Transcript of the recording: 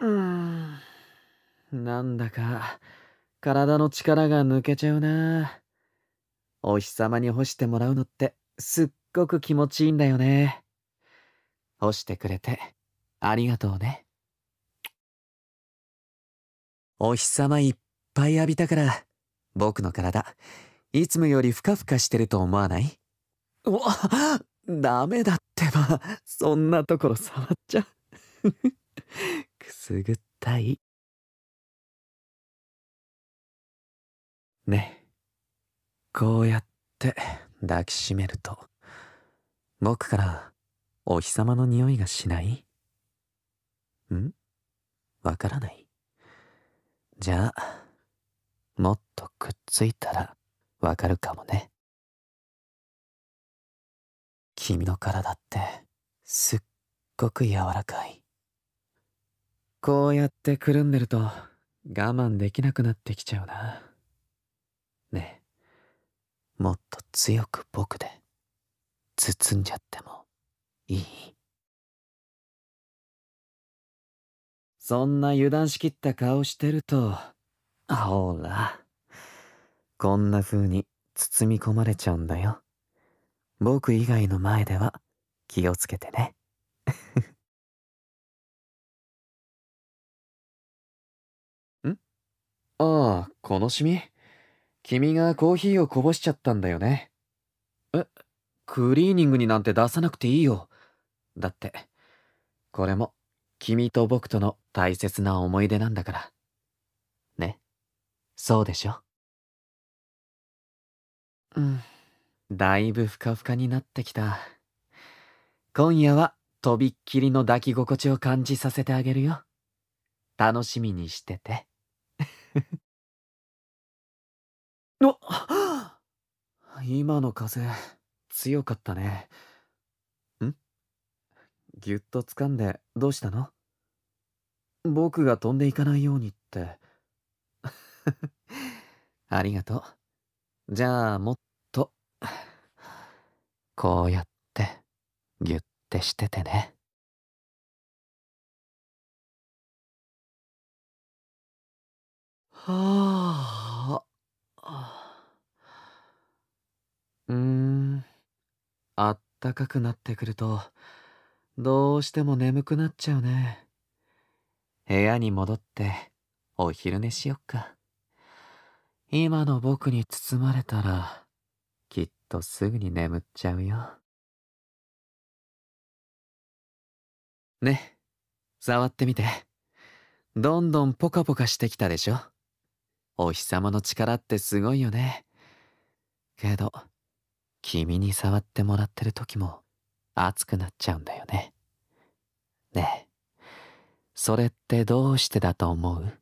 うんなんだか体の力が抜けちゃうなお日様に干してもらうのってすっごく気持ちいいんだよね干してくれてありがとうねお日様いっぱい浴びたから僕の体いつもよりふかふかしてると思わないおダメだってばそんなところ触っちゃすぐったい。ね。こうやって抱きしめると、僕からお日様の匂いがしないんわからない。じゃあ、もっとくっついたらわかるかもね。君の体ってすっごく柔らかい。こうやってくるんでると我慢できなくなってきちゃうなねえもっと強く僕で包んじゃってもいいそんな油断しきった顔してるとほらこんな風に包み込まれちゃうんだよ僕以外の前では気をつけてねこのシミ君がコーヒーをこぼしちゃったんだよね。え、クリーニングになんて出さなくていいよ。だって、これも君と僕との大切な思い出なんだから。ね。そうでしょうん。だいぶふかふかになってきた。今夜はとびっきりの抱き心地を感じさせてあげるよ。楽しみにしてて。の今の風強かったねんぎゅっと掴んでどうしたの僕が飛んでいかないようにって ありがとうじゃあもっとこうやってぎゅってしててねはあ暖かくなってくるとどうしても眠くなっちゃうね部屋に戻ってお昼寝しよっか今の僕に包まれたらきっとすぐに眠っちゃうよね触ってみてどんどんポカポカしてきたでしょお日様の力ってすごいよねけど君に触ってもらってる時も熱くなっちゃうんだよね。ねえ、それってどうしてだと思う